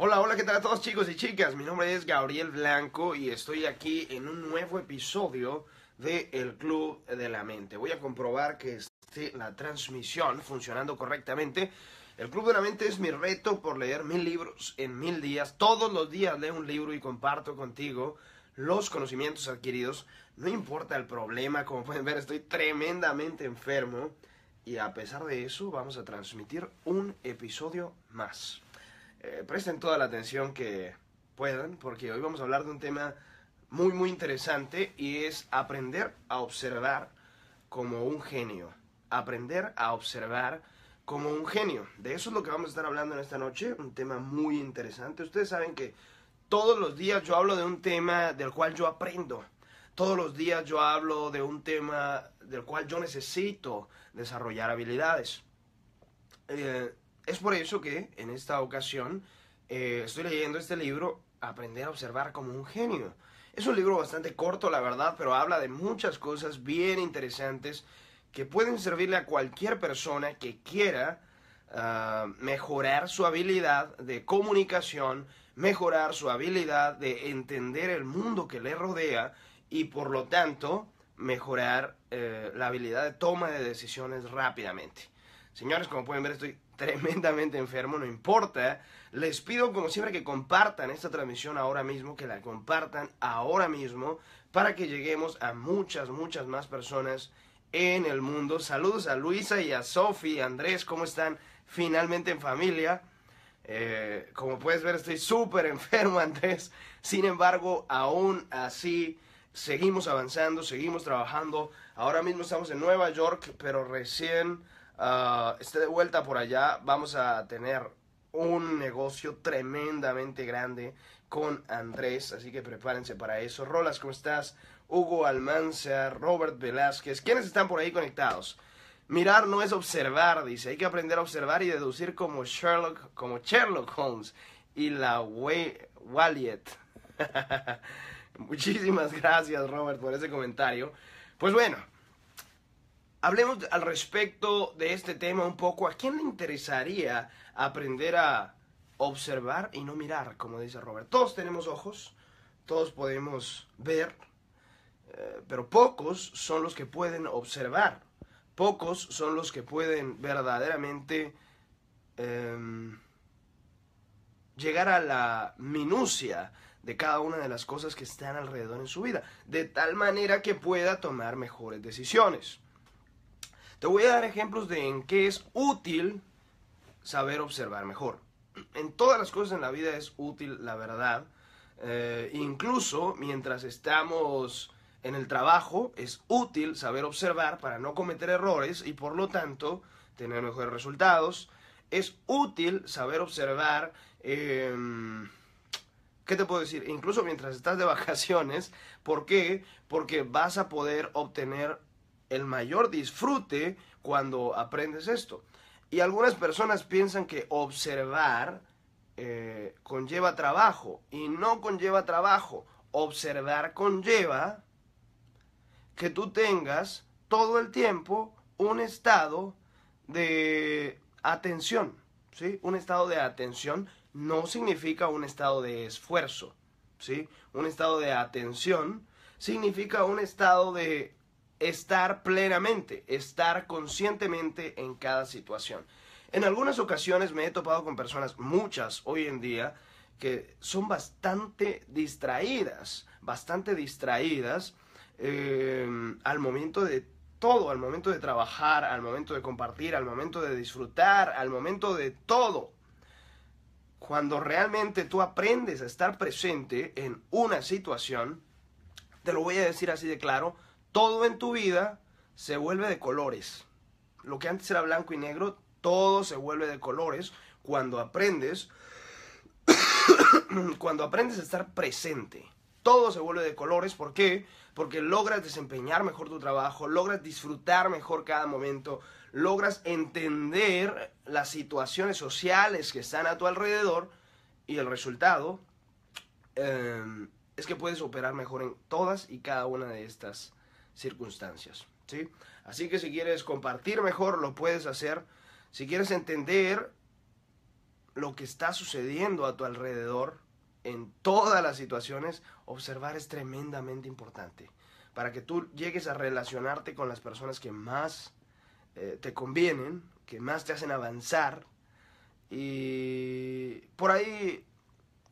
Hola, hola, ¿qué tal a todos chicos y chicas? Mi nombre es Gabriel Blanco y estoy aquí en un nuevo episodio de El Club de la Mente. Voy a comprobar que esté la transmisión funcionando correctamente. El Club de la Mente es mi reto por leer mil libros en mil días. Todos los días leo un libro y comparto contigo los conocimientos adquiridos. No importa el problema, como pueden ver estoy tremendamente enfermo. Y a pesar de eso vamos a transmitir un episodio más. Eh, presten toda la atención que puedan, porque hoy vamos a hablar de un tema muy, muy interesante y es aprender a observar como un genio. Aprender a observar como un genio. De eso es lo que vamos a estar hablando en esta noche, un tema muy interesante. Ustedes saben que todos los días yo hablo de un tema del cual yo aprendo. Todos los días yo hablo de un tema del cual yo necesito desarrollar habilidades. Eh, es por eso que en esta ocasión eh, estoy leyendo este libro, Aprender a observar como un genio. Es un libro bastante corto, la verdad, pero habla de muchas cosas bien interesantes que pueden servirle a cualquier persona que quiera ah, mejorar su habilidad de comunicación, mejorar su habilidad de entender el mundo que le rodea y por lo tanto mejorar eh, la habilidad de toma de decisiones rápidamente. Señores, como pueden ver, estoy tremendamente enfermo, no importa. Les pido como siempre que compartan esta transmisión ahora mismo, que la compartan ahora mismo para que lleguemos a muchas, muchas más personas en el mundo. Saludos a Luisa y a Sofi, Andrés, ¿cómo están? Finalmente en familia. Eh, como puedes ver, estoy súper enfermo, Andrés. Sin embargo, aún así, seguimos avanzando, seguimos trabajando. Ahora mismo estamos en Nueva York, pero recién Ah, esté de vuelta por allá, vamos a tener un negocio tremendamente grande con Andrés, así que prepárense para eso. Rolas, ¿cómo estás? Hugo Almanza, Robert Velázquez, ¿quiénes están por ahí conectados? Mirar no es observar, dice, hay que aprender a observar y deducir como Sherlock, como Sherlock Holmes y la Wallet. Muchísimas gracias, Robert, por ese comentario. Pues bueno, Hablemos al respecto de este tema un poco. ¿A quién le interesaría aprender a observar y no mirar, como dice Robert? Todos tenemos ojos, todos podemos ver, eh, pero pocos son los que pueden observar. Pocos son los que pueden verdaderamente em, llegar a la minucia de cada una de las cosas que están alrededor en su vida, de tal manera que pueda tomar mejores decisiones. Te voy a dar ejemplos de en qué es útil saber observar mejor. En todas las cosas en la vida es útil la verdad. Eh, incluso mientras estamos en el trabajo, es útil saber observar para no cometer errores y por lo tanto tener mejores resultados. Es útil saber observar... Em, ¿Qué te puedo decir? Incluso mientras estás de vacaciones. ¿Por qué? Porque vas a poder obtener el mayor disfrute cuando aprendes esto. Y algunas personas piensan que observar eh, conlleva trabajo y no conlleva trabajo. Observar conlleva que tú tengas todo el tiempo un estado de atención. ¿sí? Un estado de atención no significa un estado de esfuerzo. ¿sí? Un estado de atención significa un estado de estar plenamente, estar conscientemente en cada situación. En algunas ocasiones me he topado con personas, muchas hoy en día, que son bastante distraídas, bastante distraídas em, al momento de todo, al momento de trabajar, al momento de compartir, al momento de disfrutar, al momento de todo. Cuando realmente tú aprendes a estar presente en una situación, te lo voy a decir así de claro, todo en tu vida se vuelve de colores. Lo que antes era blanco y negro, todo se vuelve de colores cuando aprendes, cuando aprendes a estar presente. Todo se vuelve de colores, ¿por qué? Porque logras desempeñar mejor tu trabajo, logras disfrutar mejor cada momento, logras entender las situaciones sociales que están a tu alrededor y el resultado em, es que puedes operar mejor en todas y cada una de estas circunstancias. ¿sí? Así que si quieres compartir mejor, lo puedes hacer. Si quieres entender lo que está sucediendo a tu alrededor, en todas las situaciones, observar es tremendamente importante para que tú llegues a relacionarte con las personas que más eh, te convienen, que más te hacen avanzar. Y por ahí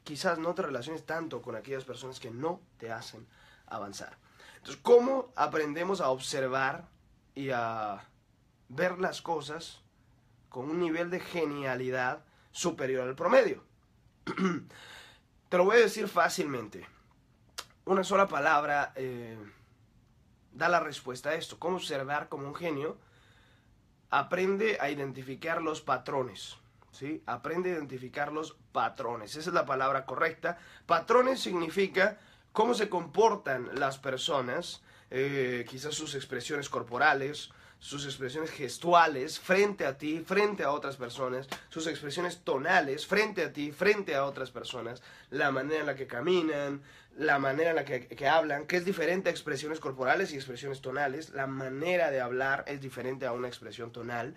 quizás no te relaciones tanto con aquellas personas que no te hacen avanzar. Entonces, ¿cómo aprendemos a observar y a ver las cosas con un nivel de genialidad superior al promedio? Te lo voy a decir fácilmente. Una sola palabra eh, da la respuesta a esto. ¿Cómo observar como un genio? Aprende a identificar los patrones. ¿Sí? Aprende a identificar los patrones. Esa es la palabra correcta. Patrones significa cómo se comportan las personas, eh, quizás sus expresiones corporales, sus expresiones gestuales frente a ti, frente a otras personas, sus expresiones tonales frente a ti, frente a otras personas, la manera en la que caminan, la manera en la que, hablan, que es diferente a expresiones corporales y expresiones tonales, la manera de hablar es diferente a una expresión tonal,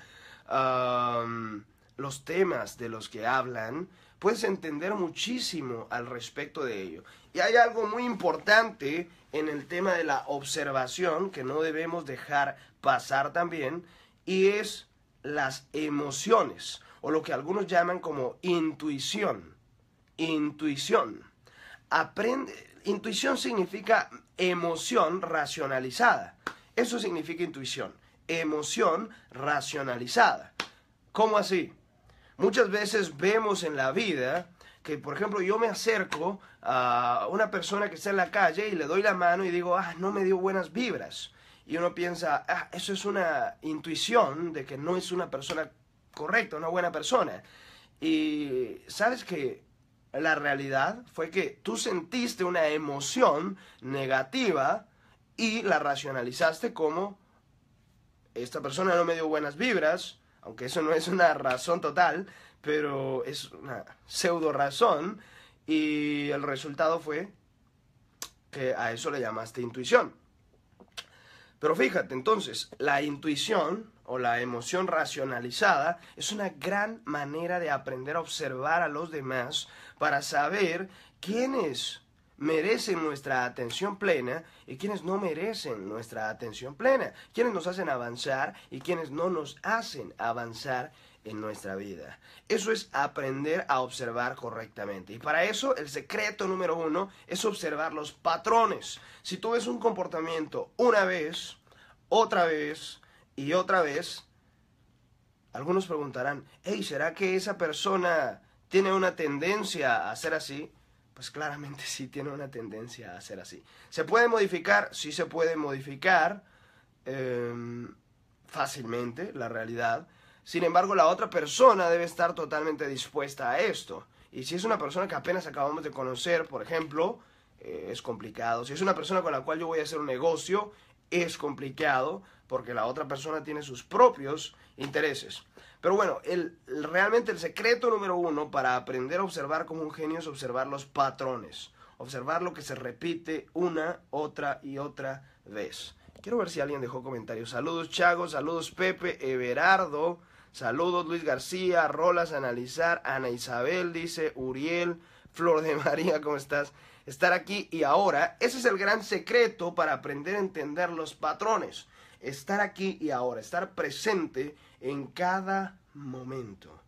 los temas de los que hablan, puedes entender muchísimo al respecto de ello. Y hay algo muy importante en el tema de la observación que no debemos dejar pasar también, y es las emociones, o lo que algunos llaman como intuición. Intuición. Aprende, intuición significa emoción racionalizada. Eso significa intuición. Emoción racionalizada. ¿Cómo así? Muchas veces vemos en la vida que, por ejemplo, yo me acerco a una persona que está en la calle y le doy la mano y digo, ah, no me dio buenas vibras. Y uno piensa, ah, eso es una intuición de que no es una persona correcta, una buena persona. Y sabes que la realidad fue que tú sentiste una emoción negativa y la racionalizaste como esta persona no me dio buenas vibras, aunque eso no es una razón total, pero es una pseudo razón, y el resultado fue que a eso le llamaste intuición. Pero fíjate, entonces, la intuición o la emoción racionalizada es una gran manera de aprender a observar a los demás para saber quién es merecen nuestra atención plena y quienes no merecen nuestra atención plena, quienes nos hacen avanzar y quienes no nos hacen avanzar en nuestra vida. Eso es aprender a observar correctamente. Y para eso el secreto número uno es observar los patrones. Si tú ves un comportamiento una vez, otra vez y otra vez, algunos preguntarán, hey, ¿será que esa persona tiene una tendencia a ser así? pues claramente sí tiene una tendencia a ser así. ¿Se puede modificar? Sí se puede modificar em, fácilmente la realidad. Sin embargo, la otra persona debe estar totalmente dispuesta a esto. Y si es una persona que apenas acabamos de conocer, por ejemplo, eh, es complicado. Si es una persona con la cual yo voy a hacer un negocio es complicado porque la otra persona tiene sus propios intereses. Pero bueno, el, realmente el secreto número uno para aprender a observar como un genio es observar los patrones, observar lo que se repite una, otra y otra vez. Quiero ver si alguien dejó comentarios. Saludos Chago, saludos Pepe, Everardo, saludos Luis García, Rolas Analizar, Ana Isabel, dice Uriel, Flor de María, ¿cómo estás? estar aquí y ahora. Ese es el gran secreto para aprender a entender los patrones. Estar aquí y ahora, estar presente en cada momento.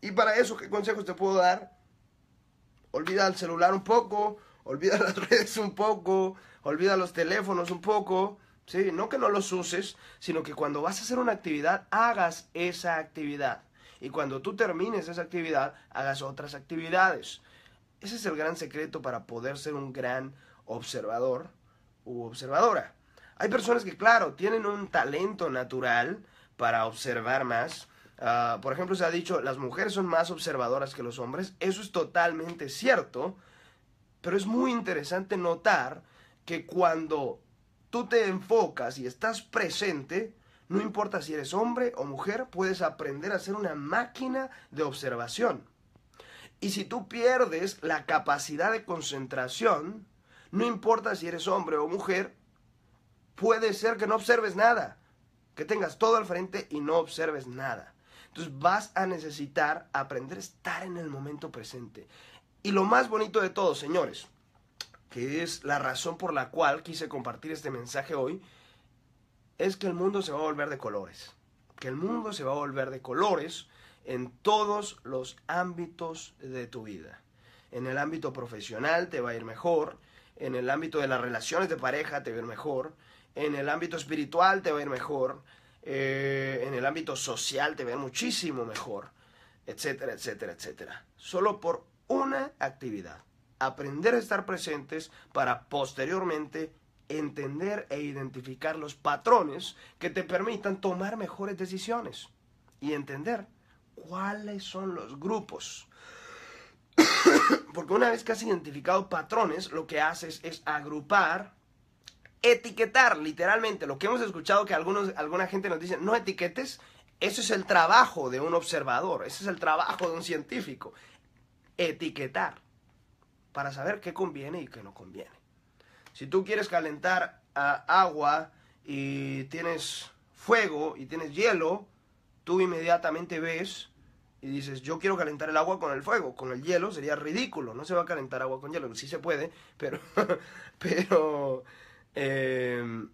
Y para eso, ¿qué consejos te puedo dar? Olvida el celular un poco, olvida las redes un poco, olvida los teléfonos un poco. Sí, no que no los uses, sino que cuando vas a hacer una actividad, hagas esa actividad. Y cuando tú termines esa actividad, hagas otras actividades. Ese es el gran secreto para poder ser un gran observador u observadora. Hay personas que, claro, tienen un talento natural para observar más. Ah, por ejemplo, se ha dicho, las mujeres son más observadoras que los hombres. Eso es totalmente cierto, pero es muy interesante notar que cuando tú te enfocas y estás presente, no importa si eres hombre o mujer, puedes aprender a ser una máquina de observación. Y si tú pierdes la capacidad de concentración, no importa si eres hombre o mujer, puede ser que no observes nada, que tengas todo al frente y no observes nada. Entonces vas a necesitar aprender a estar en el momento presente. Y lo más bonito de todo, señores, que es la razón por la cual quise compartir este mensaje hoy, es que el mundo se va a volver de colores. Que el mundo se va a volver de colores en todos los ámbitos de tu vida. En el ámbito profesional te va a ir mejor, en el ámbito de las relaciones de pareja te va a ir mejor, en el ámbito espiritual te va a ir mejor, eh, en el ámbito social te va a ir muchísimo mejor, etcétera, etcétera, etcétera. Solo por una actividad, aprender a estar presentes para posteriormente entender e identificar los patrones que te permitan tomar mejores decisiones y entender cuáles son los grupos. Porque una vez que has identificado patrones, lo que haces es agrupar, etiquetar literalmente lo que hemos escuchado que algunos, alguna gente nos dice, no etiquetes, eso es el trabajo de un observador, ese es el trabajo de un científico, etiquetar para saber qué conviene y qué no conviene. Si tú quieres calentar ah, agua y tienes fuego y tienes hielo, tú inmediatamente ves y dices, yo quiero calentar el agua con el fuego, con el hielo sería ridículo, no se va a calentar agua con hielo, sí se puede, pero, pero em,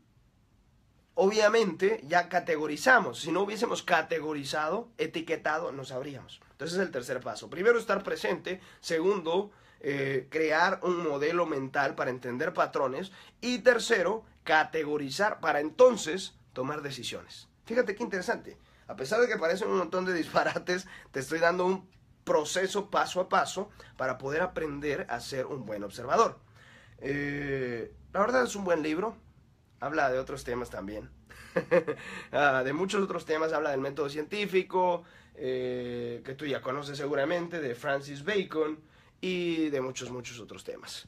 obviamente ya categorizamos, si no hubiésemos categorizado, etiquetado, no sabríamos. Entonces es el tercer paso. Primero, estar presente. Segundo, eh, crear un modelo mental para entender patrones. Y tercero, categorizar para entonces tomar decisiones. Fíjate qué interesante. A pesar de que parecen un montón de disparates, te estoy dando un proceso paso a paso para poder aprender a ser un buen observador. Eh, la verdad es un buen libro, habla de otros temas también. Ah, de muchos otros temas, habla del método científico, eh, que tú ya conoces seguramente, de Francis Bacon y de muchos, muchos otros temas.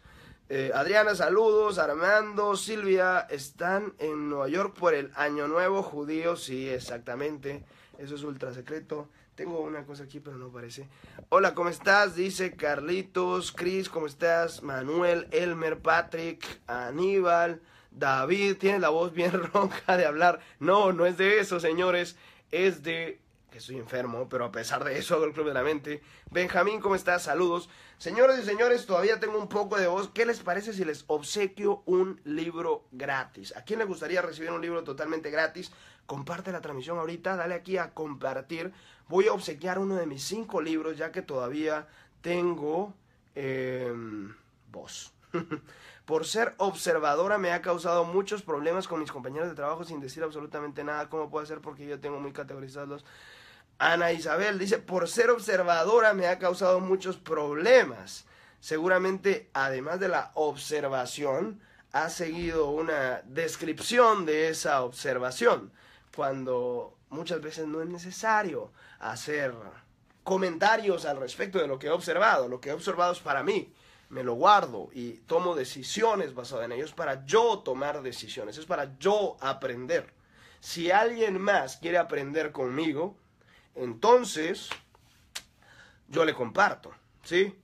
Eh, Adriana, saludos. Armando, Silvia, están en Nueva York por el Año Nuevo Judío. Sí, exactamente. Eso es ultra secreto. Tengo una cosa aquí, pero no parece. Hola, ¿cómo estás? Dice Carlitos, Chris, ¿cómo estás? Manuel, Elmer, Patrick, Aníbal, David. Tiene la voz bien ronca de hablar. No, no es de eso, señores. Es de que estoy enfermo, pero a pesar de eso hago el Club de la Mente. Benjamín, ¿cómo estás? Saludos. Señoras y señores, todavía tengo un poco de voz. ¿Qué les parece si les obsequio un libro gratis? ¿A quién le gustaría recibir un libro totalmente gratis? Comparte la transmisión ahorita, dale aquí a compartir. Voy a obsequiar uno de mis cinco libros, ya que todavía tengo em, voz. Por ser observadora me ha causado muchos problemas con mis compañeros de trabajo sin decir absolutamente nada. ¿Cómo puedo hacer? Porque yo tengo muy categorizados Ana Isabel dice, por ser observadora me ha causado muchos problemas. Seguramente, además de la observación, ha seguido una descripción de esa observación, cuando muchas veces no es necesario hacer comentarios al respecto de lo que he observado. Lo que he observado es para mí, me lo guardo y tomo decisiones basadas en ellos para yo tomar decisiones, es para yo aprender. Si alguien más quiere aprender conmigo, entonces, yo le comparto, ¿sí?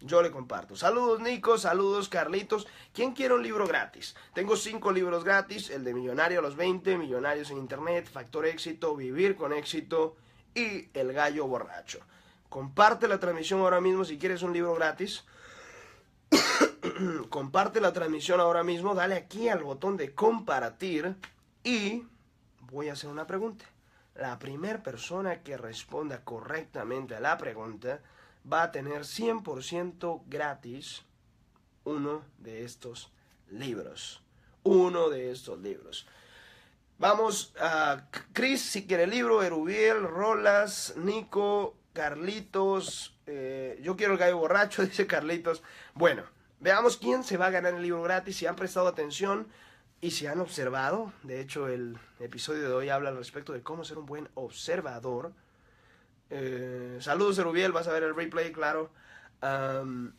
Yo le comparto. Saludos Nico, saludos Carlitos. ¿Quién quiere un libro gratis? Tengo cinco libros gratis, el de Millonario a los 20, Millonarios en Internet, Factor Éxito, Vivir con Éxito y El Gallo Borracho. Comparte la transmisión ahora mismo si quieres un libro gratis. Comparte la transmisión ahora mismo, dale aquí al botón de compartir y voy a hacer una pregunta la primera persona que responda correctamente a la pregunta va a tener 100% gratis uno de estos libros. Uno de estos libros. Vamos a Chris, si quiere el libro, Erubiel, Rolas, Nico, Carlitos. Eh, yo quiero el gallo borracho, dice Carlitos. Bueno, veamos quién se va a ganar el libro gratis. Si han prestado atención, y si han observado, de hecho el episodio de hoy habla al respecto de cómo ser un buen observador. Eh, saludos, Erubiel, vas a ver el replay, claro. no,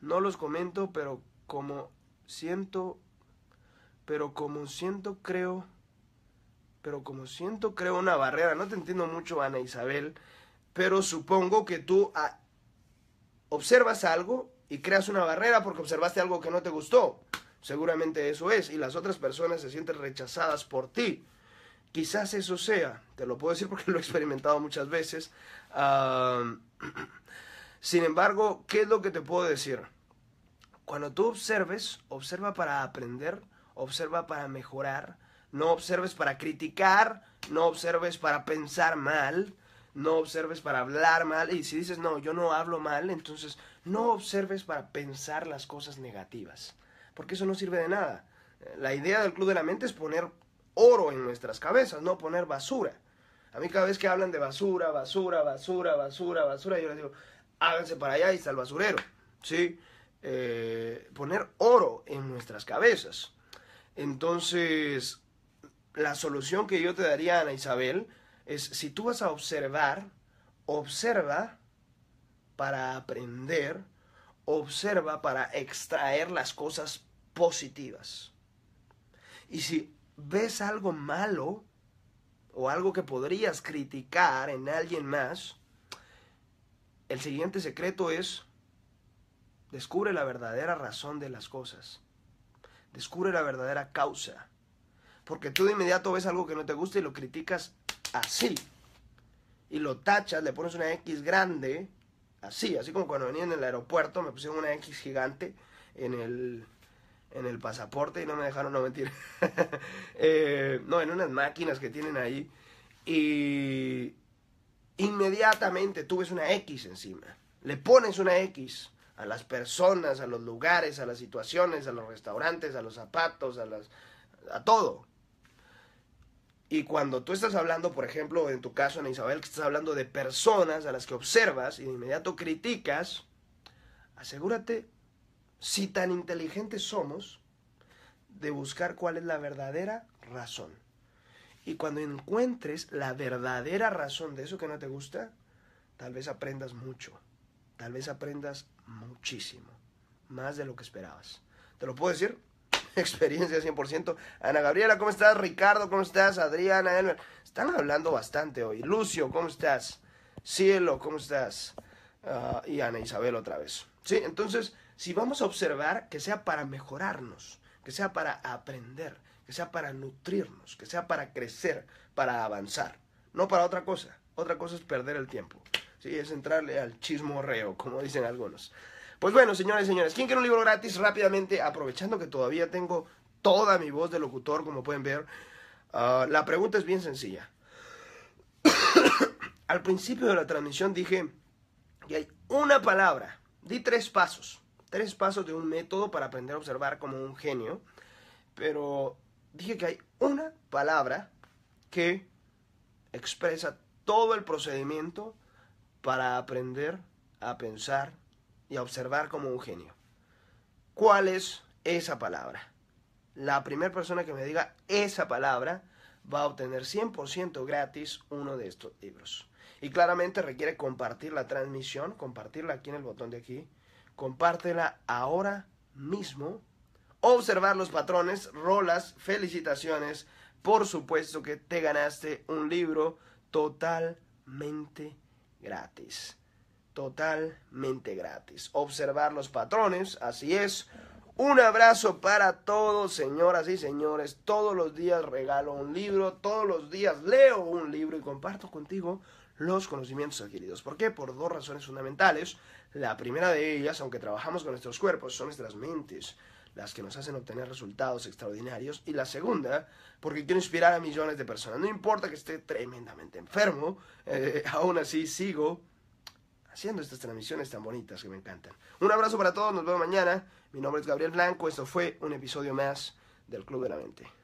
no los comento, pero como siento, pero como siento creo, pero como siento creo una barrera. No te entiendo mucho, Ana Isabel, pero supongo que tú ah, observas algo y creas una barrera porque observaste algo que no te gustó. Seguramente eso es. Y las otras personas se sienten rechazadas por ti. Quizás eso sea, te lo puedo decir porque lo he experimentado muchas veces. sin embargo, ¿qué es lo que te puedo decir? Cuando tú observes, observa para aprender, observa para mejorar, no observes para criticar, no observes para pensar mal, no observes para hablar mal. Y si dices, no, yo no hablo mal, entonces no observes para pensar las cosas negativas porque eso no sirve de nada. La idea del Club de la Mente es poner oro en nuestras cabezas, no poner basura. A mí cada vez que hablan de basura, basura, basura, basura, basura, yo les digo, háganse para allá y está el basurero. ¿Sí? Eh, poner oro en nuestras cabezas. Entonces, la solución que yo te daría, Ana Isabel, es si tú vas a observar, observa para aprender observa para extraer las cosas positivas. Y si ves algo malo o algo que podrías criticar en alguien más, el siguiente secreto es descubre la verdadera razón de las cosas. Descubre la verdadera causa. Porque tú de inmediato ves algo que no te gusta y lo criticas así. Y lo tachas, le pones una X grande así, así como cuando venía en el aeropuerto me pusieron una X gigante en el, en el pasaporte y no me dejaron, no mentir. Eh, no, en unas máquinas que tienen ahí. Y inmediatamente tuves una X encima. Le pones una X a las personas, a los lugares, a las situaciones, a los restaurantes, a los zapatos, a las a todo. Y cuando tú estás hablando, por ejemplo, en tu caso, Ana Isabel, que estás hablando de personas a las que observas y de inmediato criticas, asegúrate, si tan inteligentes somos, de buscar cuál es la verdadera razón. Y cuando encuentres la verdadera razón de eso que no te gusta, tal vez aprendas mucho, tal vez aprendas muchísimo, más de lo que esperabas. ¿Te lo puedo decir? experiencia 100%. Ana Gabriela, ¿cómo estás? Ricardo, ¿cómo estás? Adriana, Elmer. Están hablando bastante hoy. Lucio, ¿cómo estás? Cielo, ¿cómo estás? Ah, y Ana Isabel otra vez. Sí, entonces, si vamos a observar, que sea para mejorarnos, que sea para aprender, que sea para nutrirnos, que sea para crecer, para avanzar, no para otra cosa. Otra cosa es perder el tiempo. Sí, es entrarle al reo como dicen algunos. Pues bueno, señores y señores, ¿quién quiere un libro gratis? Rápidamente, aprovechando que todavía tengo toda mi voz de locutor, como pueden ver, ah, la pregunta es bien sencilla. Al principio de la transmisión dije que hay una palabra, di tres pasos, tres pasos de un método para aprender a observar como un genio, pero dije que hay una palabra que expresa todo el procedimiento para aprender a pensar y a observar como un genio. ¿Cuál es esa palabra? La primera persona que me diga esa palabra va a obtener 100% gratis uno de estos libros. Y claramente requiere compartir la transmisión, compartirla aquí en el botón de aquí, compártela ahora mismo, observar los patrones, rolas, felicitaciones, por supuesto que te ganaste un libro totalmente gratis totalmente gratis. Observar los patrones, así es. Un abrazo para todos, señoras y señores. Todos los días regalo un libro, todos los días leo un libro y comparto contigo los conocimientos adquiridos. ¿Por qué? Por dos razones fundamentales. La primera de ellas, aunque trabajamos con nuestros cuerpos, son nuestras mentes las que nos hacen obtener resultados extraordinarios. Y la segunda, porque quiero inspirar a millones de personas. No importa que esté tremendamente enfermo, eh, aún así sigo haciendo estas transmisiones tan bonitas que me encantan. Un abrazo para todos, nos vemos mañana. Mi nombre es Gabriel Blanco, esto fue un episodio más del Club de la Mente.